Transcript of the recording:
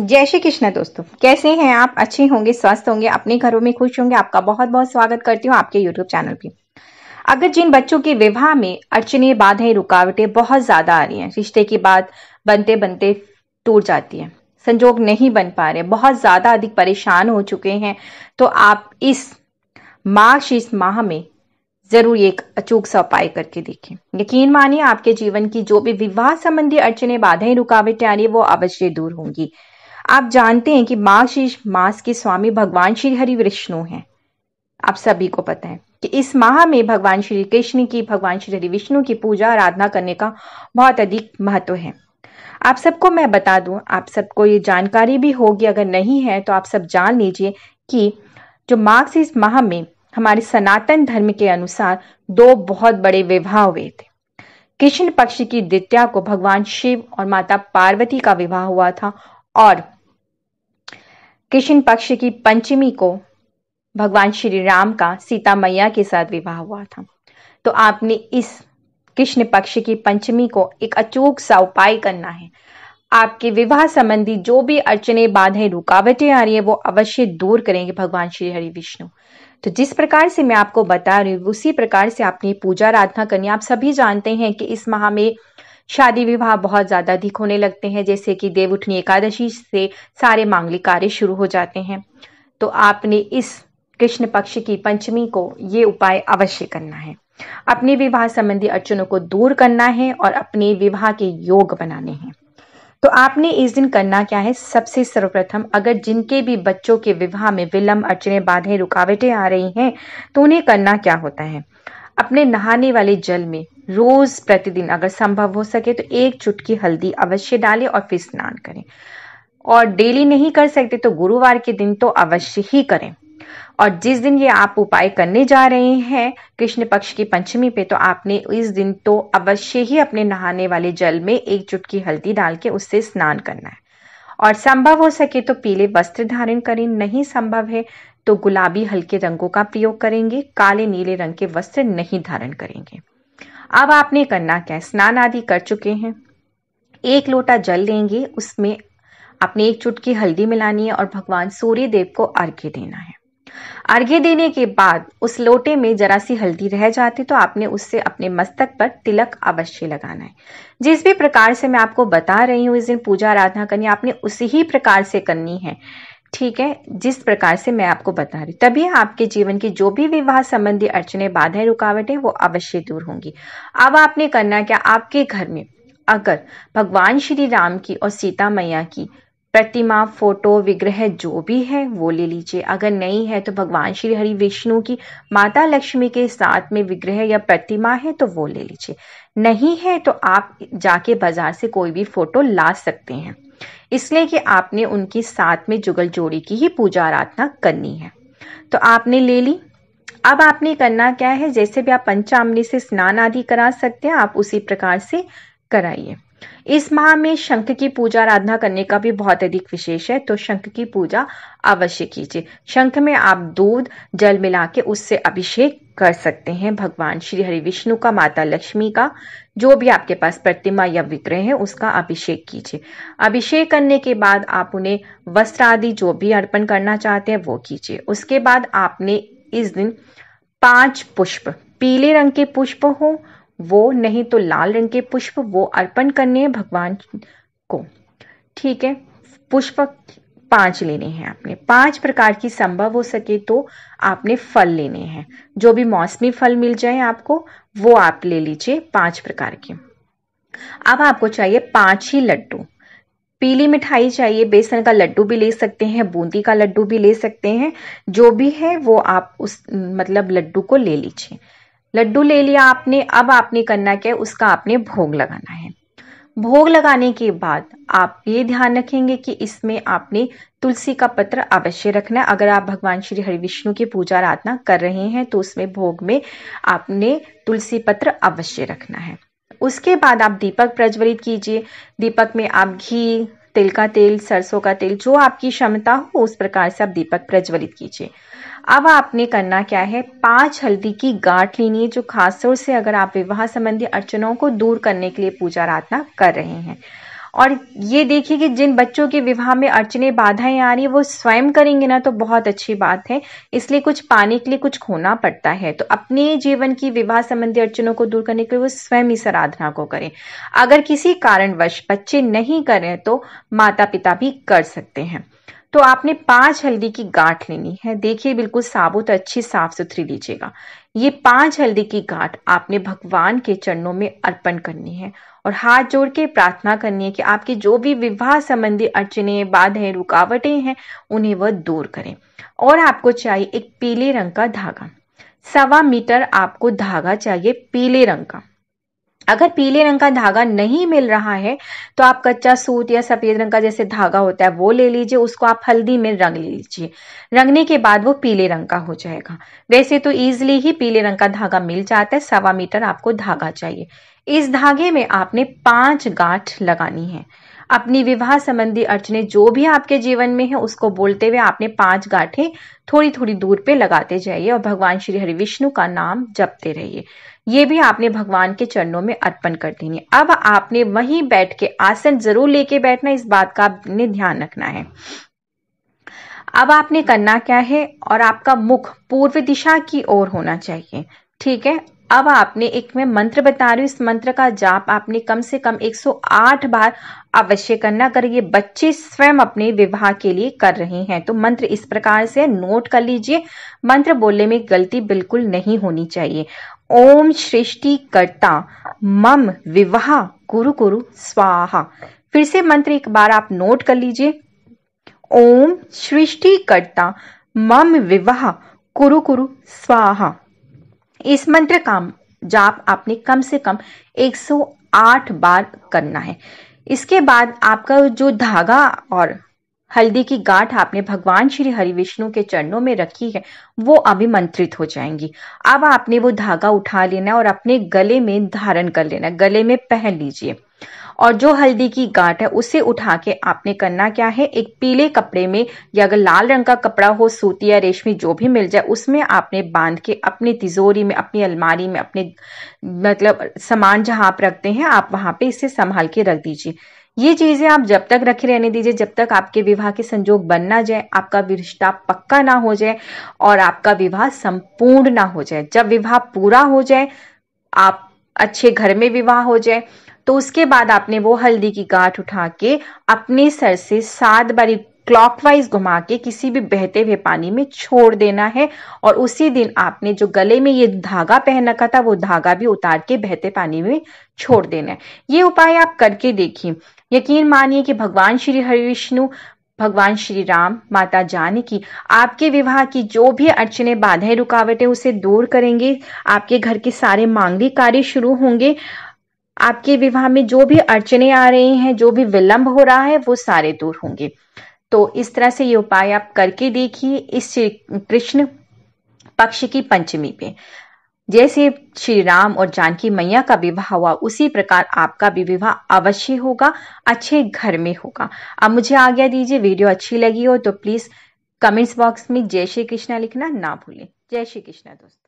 जय श्री कृष्ण दोस्तों कैसे हैं आप अच्छे होंगे स्वस्थ होंगे अपने घरों में खुश होंगे आपका बहुत बहुत स्वागत करती हूँ आपके यूट्यूब चैनल पे अगर जिन बच्चों के विवाह में अड़चने बाधाएं रुकावटें बहुत ज्यादा आ रही हैं रिश्ते की बात बनते बनते टूट जाती है संजोग नहीं बन पा रहे बहुत ज्यादा अधिक परेशान हो चुके हैं तो आप इस मार्च इस माह में जरूर एक अचूक सा उपाय करके देखें यकीन मानिए आपके जीवन की जो भी विवाह संबंधी अड़चने बाधाएं रुकावटें आ रही है वो अवश्य दूर होंगी आप जानते हैं कि माघ शीर्ष मास के स्वामी भगवान श्री हरि विष्णु हैं आप सभी को पता है कि इस माह में भगवान श्री कृष्ण की भगवान श्री हरि विष्णु की पूजा आराधना करने का बहुत अधिक महत्व है आप सबको मैं बता दूं आप सबको ये जानकारी भी होगी अगर नहीं है तो आप सब जान लीजिए कि जो माघ से इस माह में हमारे सनातन धर्म के अनुसार दो बहुत बड़े विवाह हुए थे कृष्ण पक्ष की द्वितिया को भगवान शिव और माता पार्वती का विवाह हुआ था और कृष्ण पक्ष की पंचमी को भगवान श्री राम का सीता मैया के साथ विवाह हुआ था तो आपने इस कृष्ण पक्ष की पंचमी को एक अचूक सा उपाय करना है आपके विवाह संबंधी जो भी अड़चने बाधाएं रुकावटें आ रही है वो अवश्य दूर करेंगे भगवान श्री हरि विष्णु तो जिस प्रकार से मैं आपको बता रही हूँ उसी प्रकार से आपने पूजा आराधना करनी आप सभी जानते हैं कि इस माह में शादी विवाह बहुत ज्यादा अधिक होने लगते हैं जैसे कि देव उठनी एकादशी से सारे मांगलिक कार्य शुरू हो जाते हैं तो आपने इस कृष्ण पक्ष की पंचमी को ये उपाय अवश्य करना है अपने विवाह संबंधी अड़चनों को दूर करना है और अपने विवाह के योग बनाने हैं तो आपने इस दिन करना क्या है सबसे सर्वप्रथम अगर जिनके भी बच्चों के विवाह में विलंब अड़चने बाधे रुकावटें आ रही हैं तो उन्हें करना क्या होता है अपने नहाने वाले जल में रोज प्रतिदिन अगर संभव हो सके तो एक चुटकी हल्दी अवश्य डालें और फिर स्नान करें और डेली नहीं कर सकते तो गुरुवार के दिन तो अवश्य ही करें और जिस दिन ये आप उपाय करने जा रहे हैं कृष्ण पक्ष की पंचमी पे तो आपने इस दिन तो अवश्य ही अपने नहाने वाले जल में एक चुटकी हल्दी डाल के उससे स्नान करना है और संभव हो सके तो पीले वस्त्र धारण करें नहीं संभव है तो गुलाबी हल्के रंगों का प्रयोग करेंगे काले नीले रंग के वस्त्र नहीं धारण करेंगे अब आपने करना क्या स्नान आदि कर चुके हैं एक लोटा जल लेंगे उसमें अपने एक चुटकी हल्दी मिलानी है और भगवान सूर्य देव को अर्घ्य देना है अर्घ्य देने के बाद उस लोटे में जरा सी हल्दी रह जाती तो आपने उससे अपने मस्तक पर तिलक अवश्य लगाना है जिस भी प्रकार से मैं आपको बता रही हूँ इस दिन पूजा आराधना करनी आपने उसी ही प्रकार से करनी है ठीक है जिस प्रकार से मैं आपको बता रही तभी आपके जीवन की जो भी विवाह संबंधी अड़चने बाधाएं रुकावटें वो अवश्य दूर होंगी अब आपने करना क्या आपके घर में अगर भगवान श्री राम की और सीता मैया की प्रतिमा फोटो विग्रह जो भी है वो ले लीजिए अगर नहीं है तो भगवान श्री हरि विष्णु की माता लक्ष्मी के साथ में विग्रह या प्रतिमा है तो वो ले लीजिए नहीं है तो आप जाके बाजार से कोई भी फोटो ला सकते हैं इसलिए कि आपने उनकी साथ में जुगल जोड़ी की ही पूजा आराधना करनी है तो आपने ले ली अब आपने करना क्या है जैसे भी आप पंचामनी से स्नान आदि करा सकते हैं आप उसी प्रकार से कराइए इस माह में शंख की पूजा आराधना करने का भी बहुत अधिक विशेष है तो शंख की पूजा अवश्य कीजिए शंख में आप दूध जल मिला के उससे अभिषेक कर सकते हैं भगवान श्री हरि विष्णु का माता लक्ष्मी का जो भी आपके पास प्रतिमा या विग्रह है उसका अभिषेक कीजिए अभिषेक करने के बाद आप उन्हें वस्त्र आदि जो भी अर्पण करना चाहते हैं वो कीजिए उसके बाद आपने इस दिन पांच पुष्प पीले रंग के पुष्प हो वो नहीं तो लाल रंग के पुष्प वो अर्पण करने हैं भगवान को ठीक है पुष्प पांच लेने हैं आपने पांच प्रकार की संभव हो सके तो आपने फल लेने हैं जो भी मौसमी फल मिल जाए आपको वो आप ले लीजिए पांच प्रकार के अब आपको चाहिए पांच ही लड्डू पीली मिठाई चाहिए बेसन का लड्डू भी ले सकते हैं बूंदी का लड्डू भी ले सकते हैं जो भी है वो आप उस मतलब लड्डू को ले लीजिए लड्डू ले लिया आपने अब आपने करना क्या है उसका आपने भोग लगाना है भोग लगाने के बाद आप ये ध्यान रखेंगे कि इसमें आपने तुलसी का पत्र अवश्य रखना है अगर आप भगवान श्री हरि विष्णु की पूजा आराधना कर रहे हैं तो उसमें भोग में आपने तुलसी पत्र अवश्य रखना है उसके बाद आप दीपक प्रज्वलित कीजिए दीपक में आप घी तिल का तेल सरसों का तेल जो आपकी क्षमता हो उस प्रकार से आप दीपक प्रज्वलित कीजिए अब आपने करना क्या है पांच हल्दी की गांठ लेनी है जो खासतौर से अगर आप विवाह संबंधी अड़चनों को दूर करने के लिए पूजा आराधना कर रहे हैं और ये देखिए कि जिन बच्चों के विवाह में अड़चने बाधाएं आ रही है वो स्वयं करेंगे ना तो बहुत अच्छी बात है इसलिए कुछ पाने के लिए कुछ खोना पड़ता है तो अपने जीवन की विवाह संबंधी अड़चनों को दूर करने के लिए वो स्वयं इस आराधना को करें अगर किसी कारणवश बच्चे नहीं करें तो माता पिता भी कर सकते हैं तो आपने पांच हल्दी की गांठ लेनी है देखिए बिल्कुल साबुत अच्छी साफ सुथरी लीजिएगा ये पांच हल्दी की गांठ आपने भगवान के चरणों में अर्पण करनी है और हाथ जोड़ के प्रार्थना करनी है कि आपकी जो भी विवाह संबंधी अड़चने बाधाएं रुकावटें हैं उन्हें वह दूर करें और आपको चाहिए एक पीले रंग का धागा सवा मीटर आपको धागा चाहिए पीले रंग का अगर पीले रंग का धागा नहीं मिल रहा है तो आप कच्चा सूत या सफेद रंग का जैसे धागा होता है वो ले लीजिए उसको आप हल्दी में रंग लीजिए रंगने के बाद वो पीले रंग का हो जाएगा वैसे तो ईजिली ही पीले रंग का धागा मिल जाता है सवा मीटर आपको धागा चाहिए इस धागे में आपने पांच गांठ लगानी है अपनी विवाह संबंधी अड़चने जो भी आपके जीवन में है उसको बोलते हुए आपने पांच गांठें थोड़ी थोड़ी दूर पे लगाते जाइए और भगवान श्री हरि विष्णु का नाम जपते रहिए ये भी आपने भगवान के चरणों में अर्पण कर देनी है अब आपने वहीं बैठ के आसन जरूर लेके बैठना इस बात का आपने ध्यान रखना है अब आपने करना क्या है और आपका मुख पूर्व दिशा की ओर होना चाहिए ठीक है अब आपने एक मैं मंत्र बता रही हूँ इस मंत्र का जाप आपने कम से कम 108 बार अवश्य करना अगर ये बच्चे स्वयं अपने विवाह के लिए कर रहे हैं तो मंत्र इस प्रकार से नोट कर लीजिए मंत्र बोलने में गलती बिल्कुल नहीं होनी चाहिए ओम सृष्टि कर्ता मम विवाह गुरु गुरु स्वाहा फिर से मंत्र एक बार आप नोट कर लीजिए ओम सृष्टि कर्ता मम विवाह कुरु कुरु स्वाहा इस मंत्र का जाप आपने कम से कम 108 बार करना है इसके बाद आपका जो धागा और हल्दी की गांठ आपने भगवान श्री हरि विष्णु के चरणों में रखी है वो अभिमंत्रित हो जाएंगी अब आपने वो धागा उठा लेना और अपने गले में धारण कर लेना गले में पहन लीजिए और जो हल्दी की गांठ है उसे उठा के आपने करना क्या है एक पीले कपड़े में या अगर लाल रंग का कपड़ा हो सूती या रेशमी जो भी मिल जाए उसमें आपने बांध के अपनी तिजोरी में अपनी अलमारी में अपने मतलब सामान जहां आप रखते हैं आप वहां पे इसे संभाल के रख दीजिए ये चीजें आप जब तक रखे रहने दीजिए जब तक आपके विवाह के संजोग बन ना जाए आपका रिश्ता पक्का ना हो जाए और आपका विवाह संपूर्ण ना हो जाए जब विवाह पूरा हो जाए आप अच्छे घर में विवाह हो जाए तो उसके बाद आपने वो हल्दी की गांठ उठा के अपने सर से सात बारी क्लॉकवाइज घुमा के किसी भी बहते हुए पानी में छोड़ देना है और उसी दिन आपने जो गले में ये धागा पहन रखा था वो धागा भी उतार के बहते पानी में छोड़ देना है ये उपाय आप करके देखिए यकीन मानिए कि भगवान श्री हरि विष्णु भगवान श्री राम माता जानी की आपके विवाह की जो भी अड़चने बाधाएं रुकावटें उसे दूर करेंगे आपके घर के सारे मांगलिक कार्य शुरू होंगे आपके विवाह में जो भी अड़चने आ रही हैं जो भी विलंब हो रहा है वो सारे दूर होंगे तो इस तरह से ये उपाय आप करके देखिए इस कृष्ण पक्ष की पंचमी पे जैसे श्री राम और जानकी मैया का विवाह हुआ उसी प्रकार आपका भी विवाह अवश्य होगा अच्छे घर में होगा अब मुझे आज्ञा दीजिए वीडियो अच्छी लगी हो तो प्लीज कमेंट्स बॉक्स में जय श्री कृष्णा लिखना ना भूलें जय श्री कृष्णा दोस्तों